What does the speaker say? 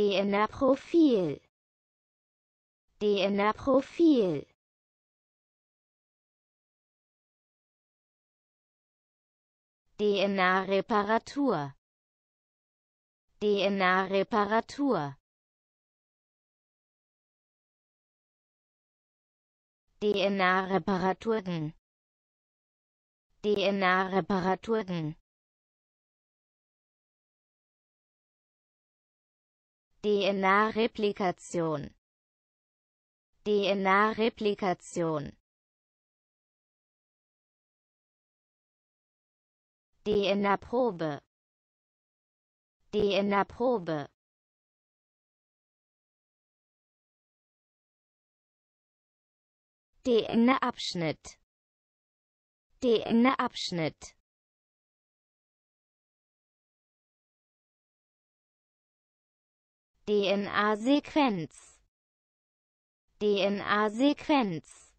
DNA-Profil DNA-Profil DNA-Reparatur DNA-Reparatur DNA-Reparaturen DNA-Reparaturen DNA-Replikation DNA-Replikation DNA-Probe DNA-Probe DNA-Abschnitt DNA-Abschnitt DNA-Sequenz DNA-Sequenz